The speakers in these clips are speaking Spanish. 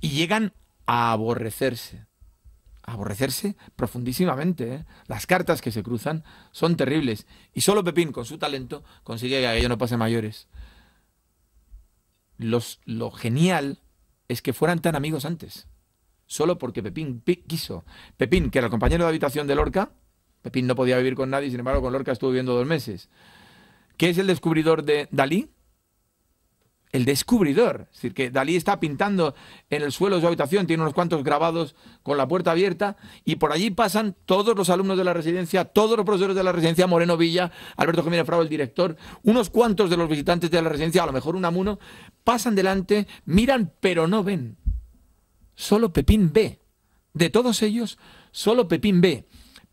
y llegan a aborrecerse. A aborrecerse profundísimamente. ¿eh? Las cartas que se cruzan son terribles. Y solo Pepín, con su talento, consigue que aquello no pase mayores. lo genial es que fueran tan amigos antes. Solo porque Pepín quiso. Pepín, que era el compañero de habitación de Lorca, Pepín no podía vivir con nadie, sin embargo, con Lorca estuvo viviendo dos meses. Que es el descubridor de Dalí, el descubridor. Es decir, que Dalí está pintando en el suelo de su habitación, tiene unos cuantos grabados con la puerta abierta, y por allí pasan todos los alumnos de la residencia, todos los profesores de la residencia, Moreno Villa, Alberto Jiménez Frau, el director, unos cuantos de los visitantes de la residencia, a lo mejor un amuno, pasan delante, miran, pero no ven. Solo Pepín ve. De todos ellos, solo Pepín ve.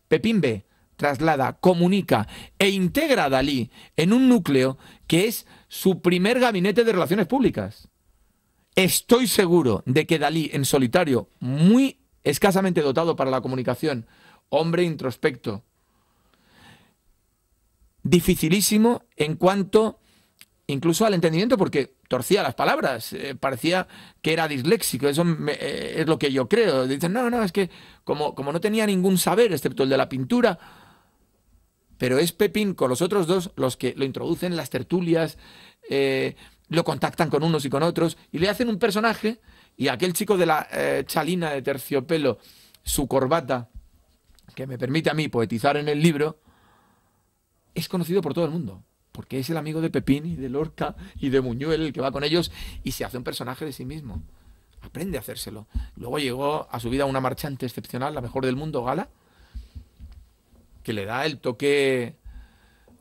Pepín ve traslada, comunica e integra a Dalí en un núcleo que es su primer gabinete de relaciones públicas. Estoy seguro de que Dalí en solitario, muy escasamente dotado para la comunicación, hombre introspecto, dificilísimo en cuanto incluso al entendimiento porque torcía las palabras, eh, parecía que era disléxico, eso eh, es lo que yo creo. Dicen, no, no, es que como, como no tenía ningún saber, excepto el de la pintura, pero es Pepín con los otros dos los que lo introducen en las tertulias, eh, lo contactan con unos y con otros y le hacen un personaje y aquel chico de la eh, chalina de terciopelo, su corbata, que me permite a mí poetizar en el libro, es conocido por todo el mundo porque es el amigo de Pepín y de Lorca y de Muñuel el que va con ellos y se hace un personaje de sí mismo. Aprende a hacérselo. Luego llegó a su vida una marchante excepcional, la mejor del mundo, Gala, que le da el toque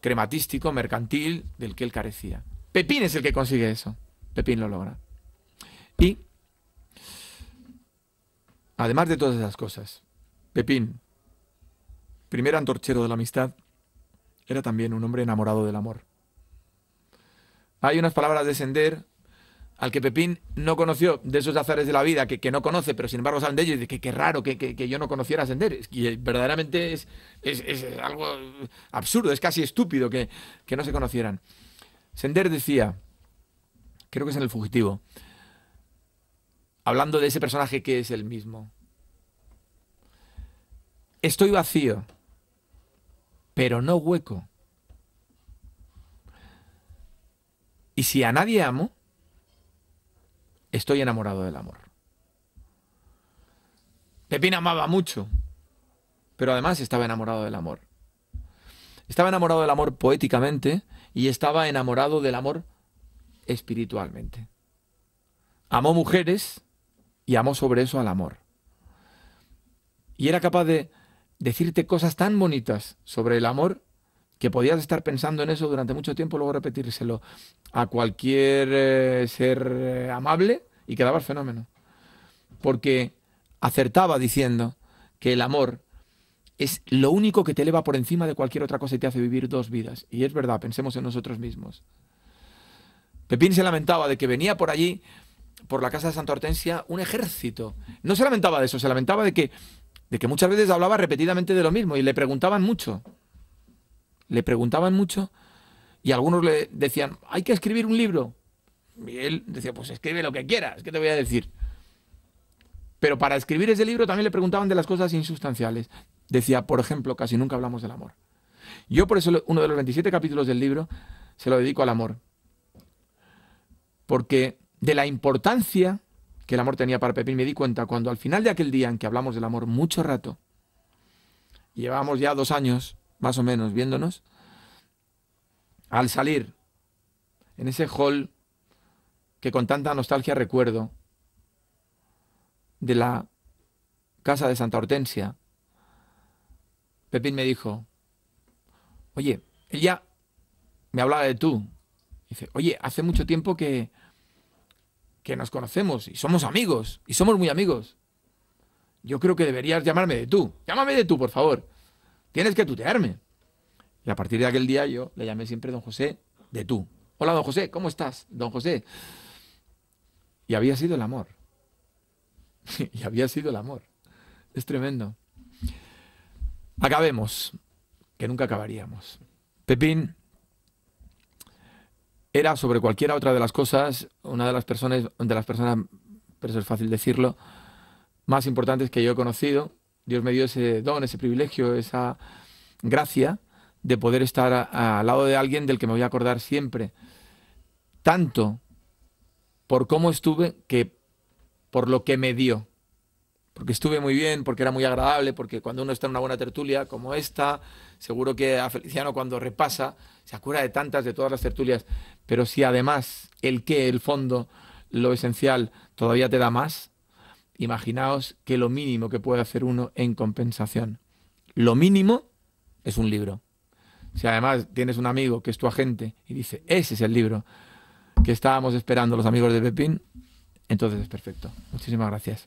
crematístico, mercantil, del que él carecía. Pepín es el que consigue eso. Pepín lo logra. Y, además de todas esas cosas, Pepín, primer antorchero de la amistad, era también un hombre enamorado del amor. Hay unas palabras de Sender al que Pepín no conoció de esos azares de la vida que, que no conoce, pero sin embargo saben de ellos, que qué raro que, yo no conociera a Sender. Y eh, verdaderamente es, es, algo absurdo, es casi estúpido que, que no se conocieran. Sender decía, creo que es en El Fugitivo, hablando de ese personaje que es el mismo. Estoy vacío, pero no hueco. Y si a nadie amo, Estoy enamorado del amor. Pepín amaba mucho, pero además estaba enamorado del amor. Estaba enamorado del amor poéticamente y estaba enamorado del amor espiritualmente. Amó mujeres y amó sobre eso al amor. Y era capaz de decirte cosas tan bonitas sobre el amor que podías estar pensando en eso durante mucho tiempo, luego repetírselo a cualquier eh, ser eh, amable y quedaba el fenómeno. Porque acertaba diciendo que el amor es lo único que te eleva por encima de cualquier otra cosa y te hace vivir dos vidas. Y es verdad, pensemos en nosotros mismos. Pepín se lamentaba de que venía por allí, por la casa de Santa Hortensia, un ejército. No se lamentaba de eso, se lamentaba de que, de que muchas veces hablaba repetidamente de lo mismo y le preguntaban mucho le preguntaban mucho y algunos le decían, hay que escribir un libro. Y él decía, pues escribe lo que quieras, ¿qué te voy a decir? Pero para escribir ese libro también le preguntaban de las cosas insustanciales. Decía, por ejemplo, casi nunca hablamos del amor. Yo por eso uno de los 27 capítulos del libro se lo dedico al amor. Porque de la importancia que el amor tenía para Pepín me di cuenta cuando al final de aquel día en que hablamos del amor mucho rato, llevábamos ya dos años más o menos, viéndonos, al salir en ese hall que con tanta nostalgia recuerdo de la casa de Santa Hortensia, Pepín me dijo, oye, ella me hablaba de tú. Dice, oye, hace mucho tiempo que, que nos conocemos y somos amigos, y somos muy amigos. Yo creo que deberías llamarme de tú. Llámame de tú, por favor tienes que tutearme. Y a partir de aquel día yo le llamé siempre don José de tú. Hola don José, ¿cómo estás? Don José. Y había sido el amor. y había sido el amor. Es tremendo. Acabemos, que nunca acabaríamos. Pepín era sobre cualquiera otra de las cosas una de las personas, de las personas, pero es fácil decirlo, más importantes que yo he conocido Dios me dio ese don, ese privilegio, esa gracia de poder estar al lado de alguien del que me voy a acordar siempre. Tanto por cómo estuve que por lo que me dio. Porque estuve muy bien, porque era muy agradable, porque cuando uno está en una buena tertulia como esta, seguro que a Feliciano cuando repasa se acuerda de tantas, de todas las tertulias. Pero si además el qué, el fondo, lo esencial, todavía te da más, imaginaos que lo mínimo que puede hacer uno en compensación, lo mínimo es un libro. Si además tienes un amigo que es tu agente y dice, ese es el libro que estábamos esperando los amigos de Pepín, entonces es perfecto. Muchísimas gracias.